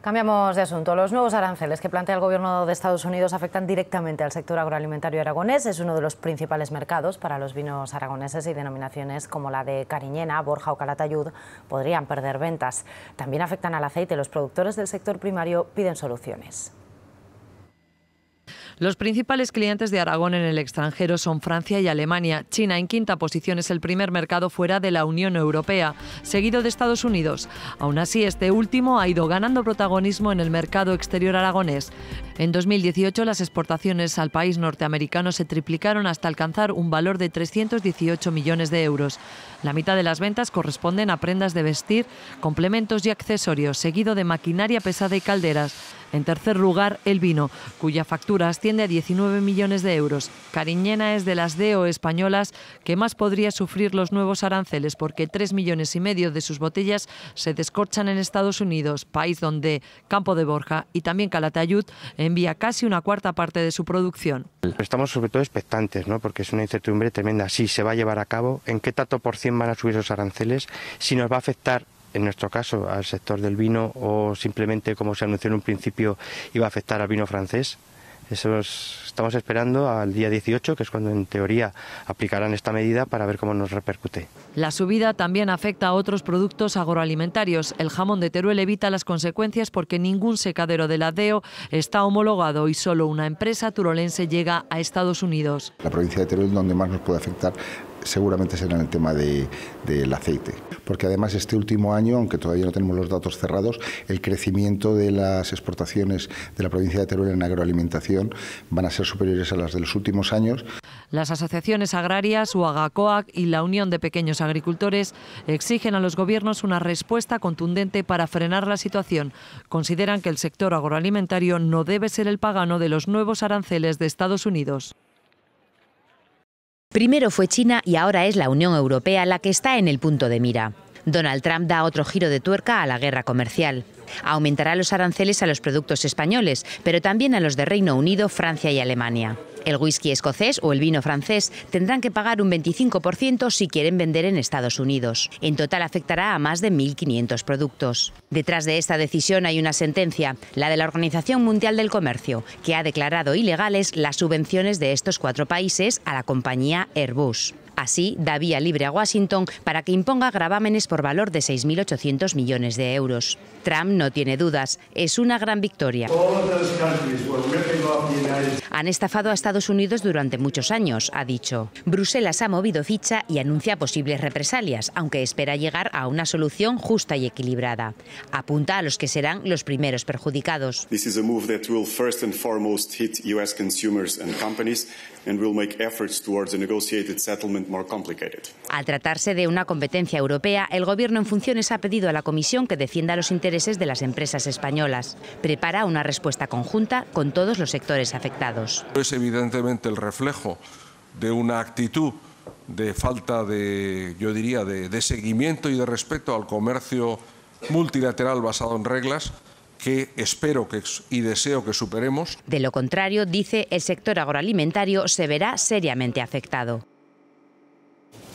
Cambiamos de asunto. Los nuevos aranceles que plantea el gobierno de Estados Unidos afectan directamente al sector agroalimentario aragonés. Es uno de los principales mercados para los vinos aragoneses y denominaciones como la de Cariñena, Borja o Calatayud podrían perder ventas. También afectan al aceite. Los productores del sector primario piden soluciones. Los principales clientes de Aragón en el extranjero son Francia y Alemania. China en quinta posición es el primer mercado fuera de la Unión Europea, seguido de Estados Unidos. Aún así, este último ha ido ganando protagonismo en el mercado exterior aragonés. En 2018 las exportaciones al país norteamericano se triplicaron hasta alcanzar un valor de 318 millones de euros. La mitad de las ventas corresponden a prendas de vestir, complementos y accesorios, seguido de maquinaria pesada y calderas. En tercer lugar, el vino, cuya factura asciende a 19 millones de euros. Cariñena es de las DEO españolas que más podría sufrir los nuevos aranceles porque 3 millones y medio de sus botellas se descorchan en Estados Unidos, país donde Campo de Borja y también Calatayud envía casi una cuarta parte de su producción. Estamos sobre todo expectantes, ¿no? porque es una incertidumbre tremenda. Si se va a llevar a cabo, en qué tanto por cien van a subir esos aranceles, si nos va a afectar en nuestro caso al sector del vino o simplemente como se anunció en un principio iba a afectar al vino francés. Eso estamos esperando al día 18, que es cuando en teoría aplicarán esta medida para ver cómo nos repercute. La subida también afecta a otros productos agroalimentarios. El jamón de Teruel evita las consecuencias porque ningún secadero de la DEO está homologado y solo una empresa turolense llega a Estados Unidos. La provincia de Teruel donde más nos puede afectar seguramente será en el tema del aceite. Porque además este último año, aunque todavía no tenemos los datos cerrados, el crecimiento de las exportaciones de la provincia de Teruel en agroalimentación van a ser superiores a las de los últimos años. Las asociaciones agrarias, UAGACOAC y la Unión de Pequeños Agricultores exigen a los gobiernos una respuesta contundente para frenar la situación. Consideran que el sector agroalimentario no debe ser el pagano de los nuevos aranceles de Estados Unidos. Primero fue China y ahora es la Unión Europea la que está en el punto de mira. Donald Trump da otro giro de tuerca a la guerra comercial. Aumentará los aranceles a los productos españoles, pero también a los de Reino Unido, Francia y Alemania. El whisky escocés o el vino francés tendrán que pagar un 25% si quieren vender en Estados Unidos. En total afectará a más de 1.500 productos. Detrás de esta decisión hay una sentencia, la de la Organización Mundial del Comercio, que ha declarado ilegales las subvenciones de estos cuatro países a la compañía Airbus. Así, da vía libre a Washington para que imponga gravámenes por valor de 6.800 millones de euros. Trump no tiene dudas, es una gran victoria. Han estafado a Estados Unidos durante muchos años, ha dicho. Bruselas ha movido ficha y anuncia posibles represalias, aunque espera llegar a una solución justa y equilibrada. Apunta a los que serán los primeros perjudicados. a al tratarse de una competencia europea, el Gobierno en funciones ha pedido a la Comisión que defienda los intereses de las empresas españolas. Prepara una respuesta conjunta con todos los sectores afectados. Es evidentemente el reflejo de una actitud de falta de, yo diría, de, de seguimiento y de respeto al comercio multilateral basado en reglas, que espero y deseo que superemos. De lo contrario, dice, el sector agroalimentario se verá seriamente afectado.